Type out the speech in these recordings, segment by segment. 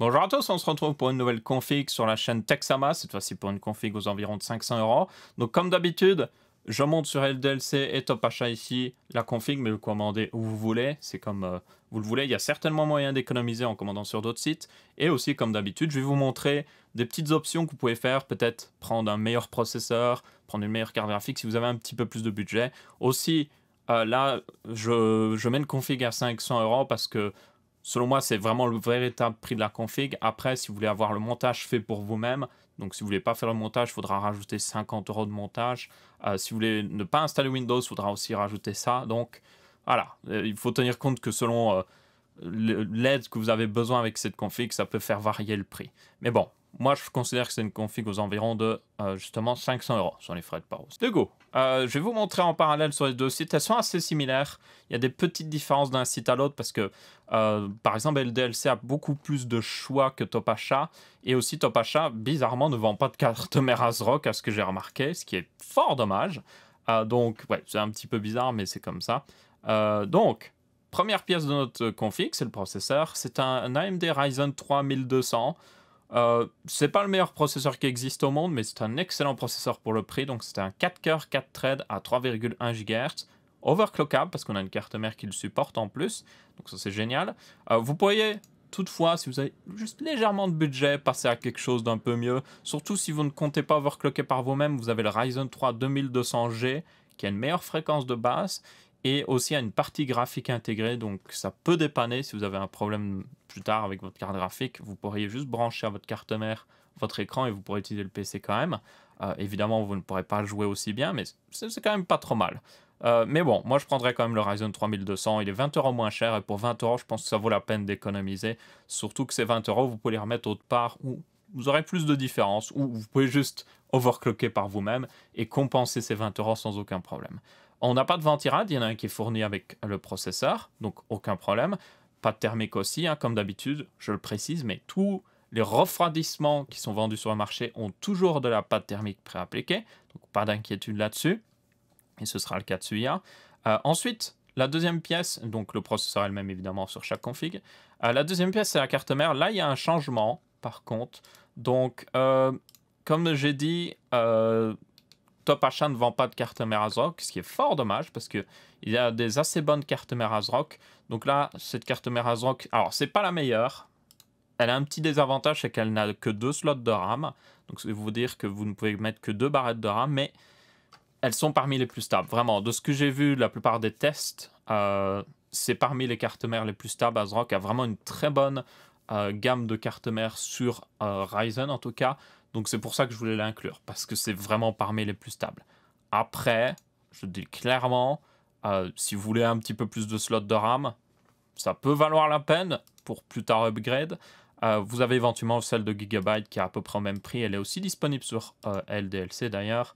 Bonjour à tous, on se retrouve pour une nouvelle config sur la chaîne Texama, cette fois-ci pour une config aux environs de 500 euros. Donc comme d'habitude, je monte sur LDLC et Achat ici la config, mais vous commandez où vous voulez, c'est comme euh, vous le voulez. Il y a certainement moyen d'économiser en commandant sur d'autres sites. Et aussi comme d'habitude, je vais vous montrer des petites options que vous pouvez faire, peut-être prendre un meilleur processeur, prendre une meilleure carte graphique si vous avez un petit peu plus de budget. Aussi, euh, là, je, je, mets une config à 500 euros parce que Selon moi, c'est vraiment le véritable prix de la config. Après, si vous voulez avoir le montage fait pour vous-même, donc si vous voulez pas faire le montage, il faudra rajouter 50 euros de montage. Euh, si vous voulez ne pas installer Windows, il faudra aussi rajouter ça. Donc voilà, euh, il faut tenir compte que selon euh, l'aide que vous avez besoin avec cette config, ça peut faire varier le prix. Mais bon, moi, je considère que c'est une config aux environs de euh, justement 500 euros sur les frais de port De go, euh, je vais vous montrer en parallèle sur les deux sites. Elles sont assez similaires. Il y a des petites différences d'un site à l'autre parce que, euh, par exemple, LDLC a beaucoup plus de choix que Topacha. Et aussi, Topacha, bizarrement, ne vend pas de carte Meras Rock, à ce que j'ai remarqué, ce qui est fort dommage. donc, ouais, c'est un petit peu bizarre, mais c'est comme ça. donc, première pièce de notre config, c'est le processeur. C'est un AMD Ryzen 3200. Euh, c'est pas le meilleur processeur qui existe au monde, mais c'est un excellent processeur pour le prix. Donc c'est un 4 coeurs, 4 threads à 3,1 GHz. Overclockable parce qu'on a une carte mère qui le supporte en plus. Donc ça c'est génial. Euh, vous pourriez toutefois, si vous avez juste légèrement de budget, passer à quelque chose d'un peu mieux. Surtout si vous ne comptez pas overclocker par vous-même, vous avez le Ryzen 3 2200G qui a une meilleure fréquence de basse et aussi à une partie graphique intégrée. Donc ça peut dépanner si vous avez un problème plus tard avec votre carte graphique. Vous pourriez juste brancher à votre carte mère votre écran et vous pourrez utiliser le PC quand même. Euh, évidemment, vous ne pourrez pas jouer aussi bien, mais c'est quand même pas trop mal. Euh, mais bon, moi je prendrais quand même le Ryzen 3200. Il est 20 euros moins cher et pour 20 euros, je pense que ça vaut la peine d'économiser. Surtout que ces 20 euros, vous pouvez les remettre autre part où vous aurez plus de différence ou vous pouvez juste overclocker par vous-même et compenser ces 20 euros sans aucun problème. On n'a pas de ventirad, il y en a un qui est fourni avec le processeur, donc aucun problème. Pas de thermique aussi, hein, comme d'habitude, je le précise, mais tous les refroidissements qui sont vendus sur le marché ont toujours de la pâte thermique préappliquée, donc pas d'inquiétude là-dessus, et ce sera le cas de celui euh, ensuite, la deuxième pièce, donc le processeur elle-même évidemment sur chaque config. Euh, la deuxième pièce, c'est la carte mère. Là, il y a un changement, par contre. Donc, euh, comme j'ai dit, Top Achat ne vend pas de carte ASRock, ce qui est fort dommage parce qu'il y a des assez bonnes cartes ASRock. Donc là, cette carte mère ASRock, alors c'est pas la meilleure. Elle a un petit désavantage, c'est qu'elle n'a que deux slots de RAM. Donc ça veut vous dire que vous ne pouvez mettre que deux barrettes de RAM, mais elles sont parmi les plus stables. Vraiment, de ce que j'ai vu, la plupart des tests, euh, c'est parmi les cartes mères les plus stables. Azrock a vraiment une très bonne euh, gamme de cartes mères sur euh, Ryzen en tout cas. Donc c'est pour ça que je voulais l'inclure, parce que c'est vraiment parmi les plus stables. Après, je dis clairement, euh, si vous voulez un petit peu plus de slots de RAM, ça peut valoir la peine pour plus tard upgrade. Euh, vous avez éventuellement celle de Gigabyte qui est à peu près au même prix. Elle est aussi disponible sur euh, LDLC d'ailleurs.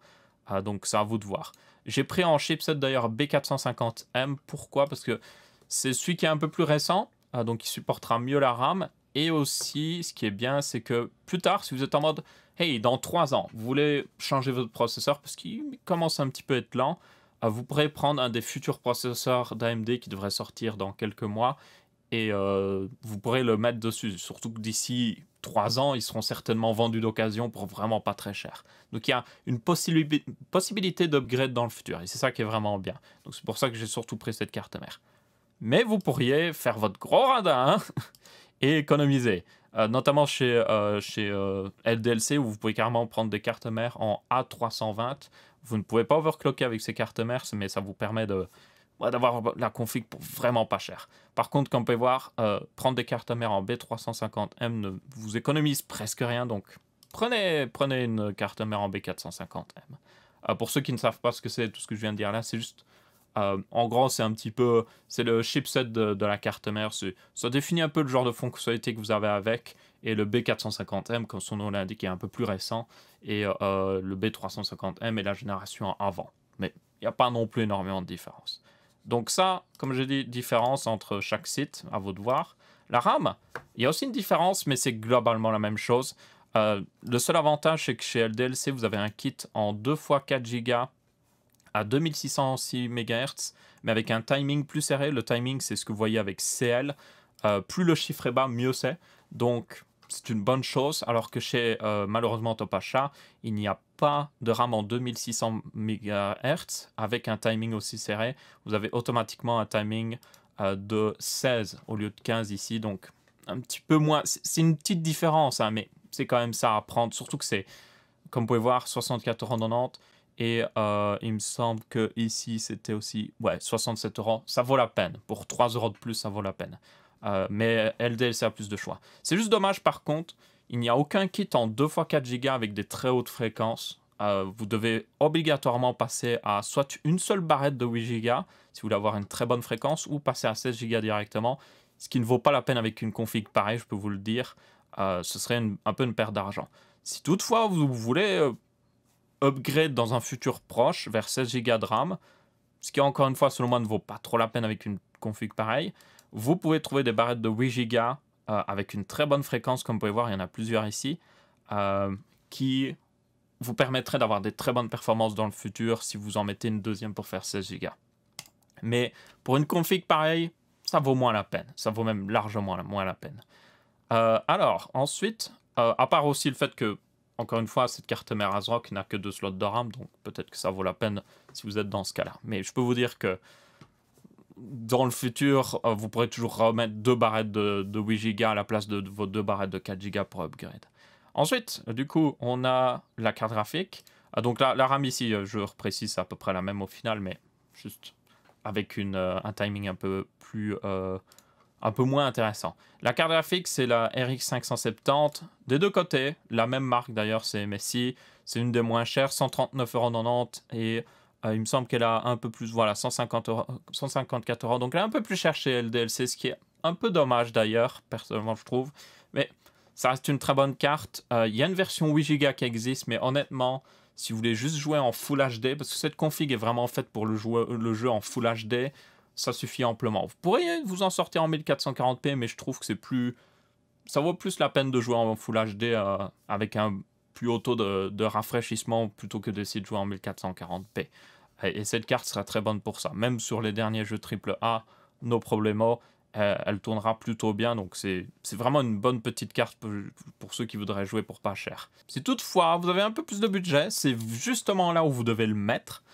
donc c'est à vous de voir. J'ai pris en chipset d'ailleurs B450M. Pourquoi Parce que c'est celui qui est un peu plus récent. donc il supportera mieux la RAM et aussi, ce qui est bien, c'est que plus tard, si vous êtes en mode, hey, dans 3 ans, vous voulez changer votre processeur parce qu'il commence un petit peu à être lent, euh, vous pourrez prendre un des futurs processeurs d'AMD qui devrait sortir dans quelques mois et euh, vous pourrez le mettre dessus. Surtout que d'ici 3 ans, ils seront certainement vendus d'occasion pour vraiment pas très cher. Donc il y a une possibilité d'upgrade dans le futur et c'est ça qui est vraiment bien. Donc c'est pour ça que j'ai surtout pris cette carte mère. Mais vous pourriez faire votre gros radin. Hein et économiser. Euh, notamment chez, euh, chez euh, LDLC où vous pouvez carrément prendre des cartes mères en A320. Vous ne pouvez pas overclocker avec ces cartes mères, mais ça vous permet de bah, d'avoir la config pour vraiment pas cher. Par contre, comme vous pouvez voir, prendre des cartes mères en B350M ne vous économise presque rien, donc prenez, prenez une carte mère en B450M. pour ceux qui ne savent pas ce que c'est, tout ce que je viens de dire là, c'est juste euh, en gros, c'est un petit peu, c'est le chipset de, la carte mère. Ça définit un peu le genre de fonctionnalité que vous avez avec. Et le B450M, comme son nom l'indique, est un peu plus récent. Et euh, le B350M est la génération avant. Mais il n'y a pas non plus énormément de différence. Donc ça, comme j'ai dit, différence entre chaque site, à de voir. La RAM, il y a aussi une différence, mais c'est globalement la même chose. Euh, le seul avantage, c'est que chez LDLC, vous avez un kit en 2 x 4 Go à 2606 MHz, mais avec un timing plus serré. Le timing, c'est ce que vous voyez avec CL. Euh, plus le chiffre est bas, mieux c'est. Donc, c'est une bonne chose, alors que chez euh, malheureusement Topacha, il n'y a pas de RAM en 2600 MHz avec un timing aussi serré. Vous avez automatiquement un timing euh, de 16 au lieu de 15 ici, donc un petit peu moins. C'est une petite différence, hein, mais c'est quand même ça à prendre, surtout que c'est, comme vous pouvez voir, 64 90 et euh, il me semble que ici c'était aussi ouais 67 euros. Ça vaut la peine. Pour 3 euros de plus, ça vaut la peine. Euh, mais LDLC a plus de choix. C'est juste dommage par contre, il n'y a aucun kit en 2x4 Go avec des très hautes fréquences. Euh, vous devez obligatoirement passer à soit une seule barrette de 8 Go si vous voulez avoir une très bonne fréquence ou passer à 16 Go directement, ce qui ne vaut pas la peine avec une config pareille, je peux vous le dire. ce serait un peu une perte d'argent. Si toutefois vous voulez upgrade dans un futur proche vers 16 Go de RAM, ce qui encore une fois selon moi ne vaut pas trop la peine avec une config pareille. Vous pouvez trouver des barrettes de 8 Go euh, avec une très bonne fréquence, comme vous pouvez voir, il y en a plusieurs ici, euh, qui vous permettraient d'avoir des très bonnes performances dans le futur si vous en mettez une deuxième pour faire 16 Go. Mais pour une config pareille, ça vaut moins la peine. Ça vaut même largement moins la peine. Euh, alors, ensuite, à part aussi le fait que encore une fois, cette carte mère Rock n'a que deux slots de RAM, donc peut-être que ça vaut la peine si vous êtes dans ce cas-là. Mais je peux vous dire que dans le futur, euh, vous pourrez toujours remettre deux barrettes de, 8 Go à la place de, vos deux barrettes de 4 Go pour upgrade. Ensuite, du coup, on a la carte graphique. Ah, donc la, RAM ici, euh, je reprécise, c'est à peu près la même au final, mais juste avec euh, un timing un peu plus un peu moins intéressant. La carte graphique, c'est la RX 570 des deux côtés. La même marque d'ailleurs, c'est Messi. C'est une des moins chères, 139,90€ et euh, il me semble qu'elle a un peu plus, voilà, 150 euros, 154 euros. Donc elle est un peu plus chère chez LDLC, ce qui est un peu dommage d'ailleurs, personnellement je trouve. Mais ça reste une très bonne carte. Euh, il y a une version 8 Go qui existe, mais honnêtement, si vous voulez juste jouer en Full HD, parce que cette config est vraiment faite pour le, le jeu en Full HD, ça suffit amplement. Vous pourriez vous en sortir en 1440p, mais je trouve que c'est plus. Ça vaut plus la peine de jouer en Full HD euh, avec un plus haut taux de, rafraîchissement plutôt que d'essayer de jouer en 1440p. Et, cette carte sera très bonne pour ça. Même sur les derniers jeux AAA, nos problèmes, elle tournera plutôt bien. Donc c'est vraiment une bonne petite carte pour, ceux qui voudraient jouer pour pas cher. Si toutefois vous avez un peu plus de budget, c'est justement là où vous devez le mettre.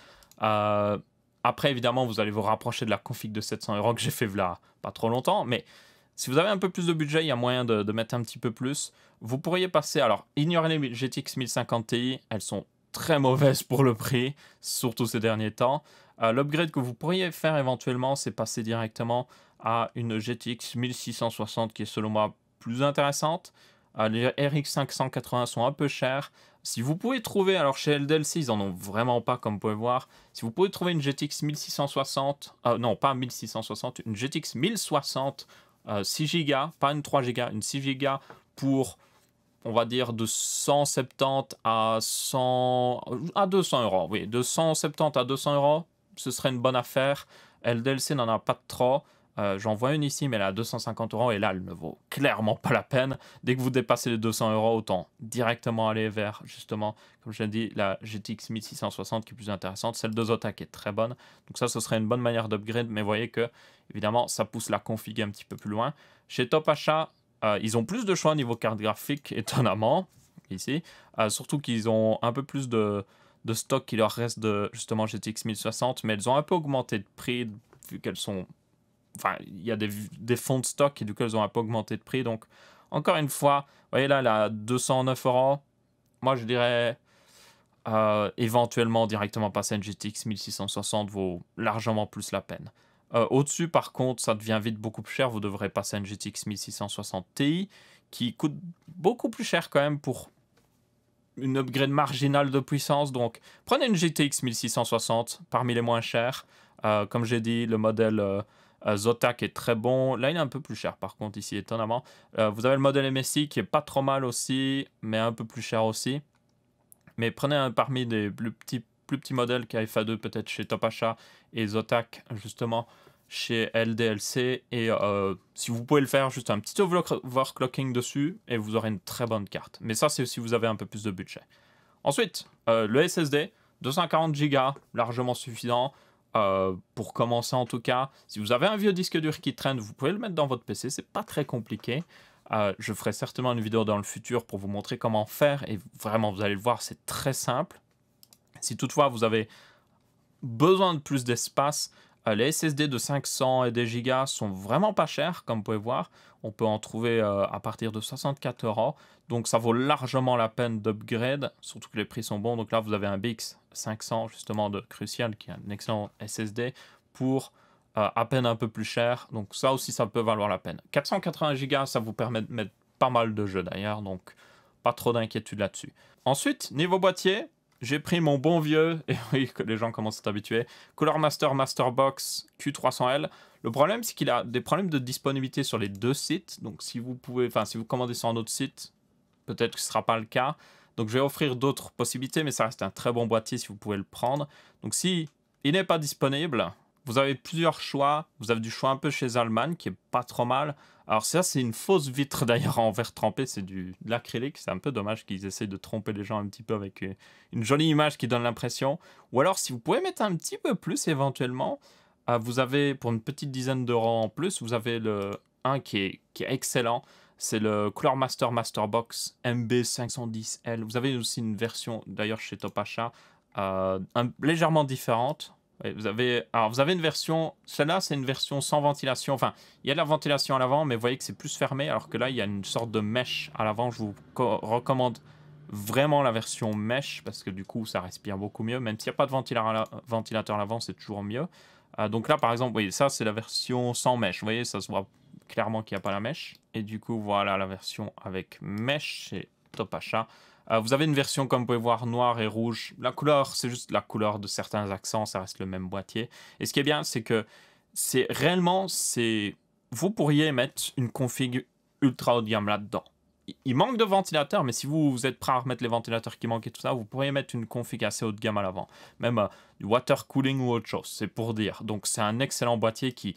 Euh, après, évidemment, vous allez vous rapprocher de la config de 700 euros que j'ai fait là pas trop longtemps, mais si vous avez un peu plus de budget, il y a moyen de, mettre un petit peu plus. Vous pourriez passer, alors, ignorez les GTX 1050 Ti, elles sont très mauvaises pour le prix, surtout ces derniers temps. Euh, l'upgrade que vous pourriez faire éventuellement, c'est passer directement à une GTX 1660 qui est selon moi plus intéressante. Ah, les RX 580 sont un peu chers. Si vous pouvez trouver, alors chez LDLC, ils en ont vraiment pas, comme vous pouvez voir. Si vous pouvez trouver une GTX 1660, euh, non, pas 1660, une GTX 1060 6 Go, pas une 3 Go, une 6 Go pour, on va dire, de 170 à 100, à 200 euros. Oui, de 170 à 200 euros, ce serait une bonne affaire. LDLC n'en a pas de trop. Euh, j'en vois une ici, mais elle a 250 euros et là, elle ne vaut clairement pas la peine. Dès que vous dépassez les 200 euros, autant directement aller vers, justement, comme je l'ai dit, la GTX 1660 qui est plus intéressante. Celle de Zota qui est très bonne. Donc ça, ce serait une bonne manière d'upgrade, mais voyez que, évidemment, ça pousse la config un petit peu plus loin. Chez Top Achat, euh, ils ont plus de choix au niveau carte graphique, étonnamment, ici. Euh, surtout qu'ils ont un peu plus de, de stock qui leur reste de, justement, GTX 1060, mais elles ont un peu augmenté de prix vu qu'elles sont enfin, il y a des, fonds de stock et du coup, elles un peu augmenté de prix. Donc, encore une fois, vous voyez là, la 209 euros. Moi, je dirais euh, éventuellement directement passer à une GTX 1660 vaut largement plus la peine. Euh, au-dessus, par contre, ça devient vite beaucoup plus cher. Vous devrez passer à une GTX 1660 Ti qui coûte beaucoup plus cher quand même pour une upgrade marginale de puissance. Donc, prenez une GTX 1660 parmi les moins chers. Euh, comme j'ai dit, le modèle euh, Zotac est très bon. Là, il est un peu plus cher, par contre, ici, étonnamment. Euh, vous avez le modèle MSI qui est pas trop mal aussi, mais un peu plus cher aussi. Mais prenez un parmi des plus petits, plus petits modèles KFA2, peut-être chez Topacha et Zotac, justement chez LDLC et euh, si vous pouvez le faire, juste un petit overclocking dessus et vous aurez une très bonne carte. Mais ça, c'est si vous avez un peu plus de budget. Ensuite, le SSD, 240 Go, largement suffisant. Euh, pour commencer en tout cas, si vous avez un vieux disque dur qui traîne, vous pouvez le mettre dans votre PC, c'est pas très compliqué. Euh, je ferai certainement une vidéo dans le futur pour vous montrer comment faire et vraiment vous allez le voir, c'est très simple. Si toutefois vous avez besoin de plus d'espace, euh, les SSD de 500 et des gigas sont vraiment pas chers, comme vous pouvez voir. On peut en trouver euh, à partir de 64 euros. Donc ça vaut largement la peine d'upgrade, surtout que les prix sont bons. Donc là, vous avez un Bix 500 justement de Crucial, qui est un excellent SSD, pour euh, à peine un peu plus cher. Donc ça aussi, ça peut valoir la peine. 480 gigas, ça vous permet de mettre pas mal de jeux d'ailleurs, donc pas trop d'inquiétude là-dessus. Ensuite, niveau boîtier, j'ai pris mon bon vieux, et oui, les gens commencent à s'habituer, Color Master Masterbox Q300L. Le problème, c'est qu'il a des problèmes de disponibilité sur les deux sites. Donc, si vous pouvez, enfin, si vous commandez sur un autre site, peut-être que ce ne sera pas le cas. Donc, je vais offrir d'autres possibilités, mais ça reste un très bon boîtier si vous pouvez le prendre. Donc, si il n'est pas disponible, vous avez plusieurs choix. Vous avez du choix un peu chez allemagne qui est pas trop mal. Alors ça, c'est une fausse vitre d'ailleurs en verre trempé, c'est de l'acrylique. C'est un peu dommage qu'ils essayent de tromper les gens un petit peu avec euh, une, jolie image qui donne l'impression. Ou alors, si vous pouvez mettre un petit peu plus éventuellement, euh, vous avez, pour une petite dizaine d'euros en plus, vous avez le un qui est, excellent. C'est le Color Master Masterbox MB510L. Vous avez aussi une version, d'ailleurs chez Topacha, euh, légèrement différente vous avez, alors vous avez une version, celle-là c'est une version sans ventilation, enfin il y a de la ventilation à l'avant mais vous voyez que c'est plus fermé alors que là il y a une sorte de mèche à l'avant, je vous recommande vraiment la version mèche parce que du coup ça respire beaucoup mieux, même s'il n'y a pas de ventilateur à l'avant c'est toujours mieux. Euh, donc là par exemple, vous voyez ça c'est la version sans mèche, vous voyez ça se voit clairement qu'il n'y a pas la mèche et du coup voilà la version avec mèche c'est top achat. Euh, vous avez une version, comme vous pouvez voir, noire et rouge. La couleur, c'est juste la couleur de certains accents, ça reste le même boîtier. Et ce qui est bien, c'est que c'est réellement, c'est vous pourriez mettre une config ultra haut de gamme là-dedans. Il manque de ventilateurs, mais si vous, vous êtes prêt à remettre les ventilateurs qui manquent et tout ça, vous pourriez mettre une config assez haut de gamme à l'avant. Même euh, du water cooling ou autre chose, c'est pour dire. Donc c'est un excellent boîtier qui,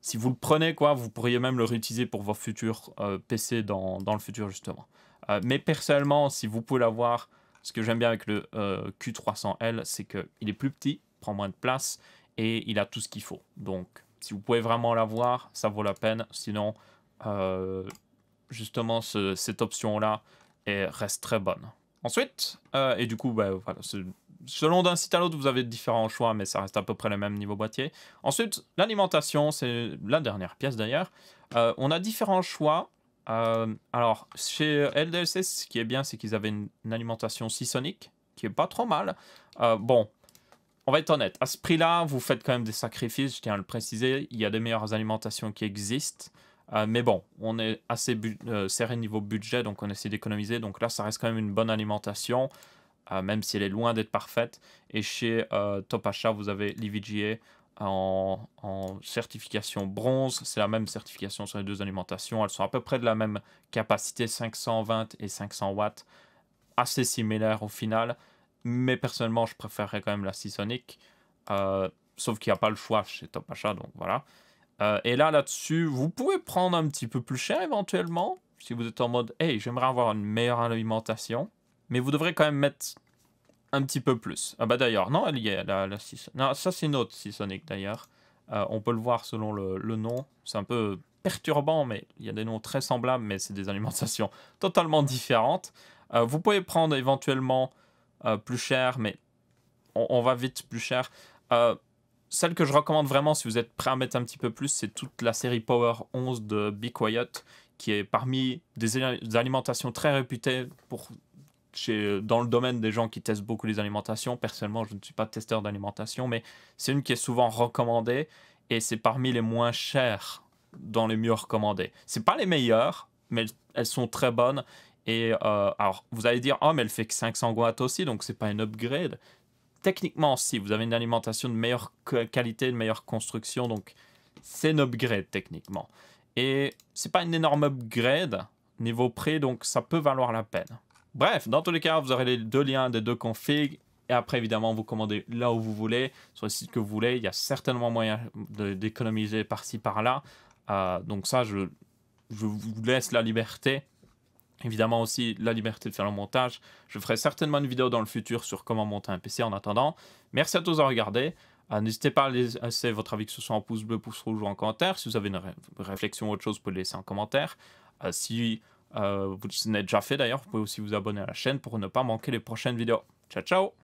si vous le prenez, quoi, vous pourriez même le réutiliser pour vos futurs euh, PC dans, dans le futur justement. Euh, mais personnellement, si vous pouvez l'avoir, ce que j'aime bien avec le euh, Q300L, c'est qu'il est plus petit, prend moins de place et il a tout ce qu'il faut. Donc, si vous pouvez vraiment l'avoir, ça vaut la peine. Sinon, euh, justement, cette option-là reste très bonne. Ensuite, et du coup, bah, selon d'un site à l'autre, vous avez différents choix, mais ça reste à peu près le même niveau boîtier. Ensuite, l'alimentation, c'est la dernière pièce d'ailleurs. on a différents choix euh, alors, chez LDLC, ce qui est bien, c'est qu'ils avaient une, alimentation seasonique, qui est pas trop mal. Euh, bon, on va être honnête, à ce prix-là, vous faites quand même des sacrifices, je tiens à le préciser, il y a des meilleures alimentations qui existent. Euh, mais bon, on est assez serré niveau budget, donc on essaie d'économiser. Donc là, ça reste quand même une bonne alimentation, même si elle est loin d'être parfaite. Et chez Topacha, vous avez l'IVGA, en, certification bronze. C'est la même certification sur les deux alimentations. Elles sont à peu près de la même capacité, 520 et 500 watts. Assez similaires au final. Mais personnellement, je préférerais quand même la Seasonic. Euh, sauf qu'il n'y a pas le choix chez Top Achat, donc voilà. Euh, et là, là-dessus, vous pouvez prendre un petit peu plus cher éventuellement, si vous êtes en mode, hey, j'aimerais avoir une meilleure alimentation. Mais vous devrez quand même mettre un petit peu plus. Ah bah d'ailleurs, non, elle y est, la, la non, ça c'est une autre Seasonic d'ailleurs. Euh, on peut le voir selon le, nom. C'est un peu perturbant, mais il y a des noms très semblables, mais c'est des alimentations totalement différentes. Euh, vous pouvez prendre éventuellement euh, plus cher, mais on, va vite plus cher. celle que je recommande vraiment, si vous êtes prêt à mettre un petit peu plus, c'est toute la série Power 11 de Big Quiet, qui est parmi des alimentations très réputées pour dans le domaine des gens qui testent beaucoup les alimentations, personnellement, je ne suis pas testeur d'alimentation, mais c'est une qui est souvent recommandée et c'est parmi les moins chères dans les mieux recommandées. C'est pas les meilleures, mais elles sont très bonnes. Et euh, alors, vous allez dire, oh, mais elle fait que 500 watts aussi, donc c'est pas un upgrade. Techniquement, si vous avez une alimentation de meilleure qualité, de meilleure construction, donc c'est un upgrade techniquement. Et c'est pas une énorme upgrade niveau prix, donc ça peut valoir la peine. Bref, dans tous les cas, vous aurez les deux liens des deux configs. Et après, évidemment, vous commandez là où vous voulez, sur le site que vous voulez. Il y a certainement moyen d'économiser par-ci, par-là. Euh, donc ça, je, vous laisse la liberté. Évidemment aussi la liberté de faire le montage. Je ferai certainement une vidéo dans le futur sur comment monter un PC en attendant. Merci à tous d'avoir regardé. Euh, n'hésitez pas à laisser votre avis que ce soit en pouce bleu, pouce rouge ou en commentaire. Si vous avez une réflexion ou autre chose, vous pouvez laisser en commentaire. Euh, si euh, vous l'avez déjà fait d'ailleurs, vous pouvez aussi vous abonner à la chaîne pour ne pas manquer les prochaines vidéos. Ciao ciao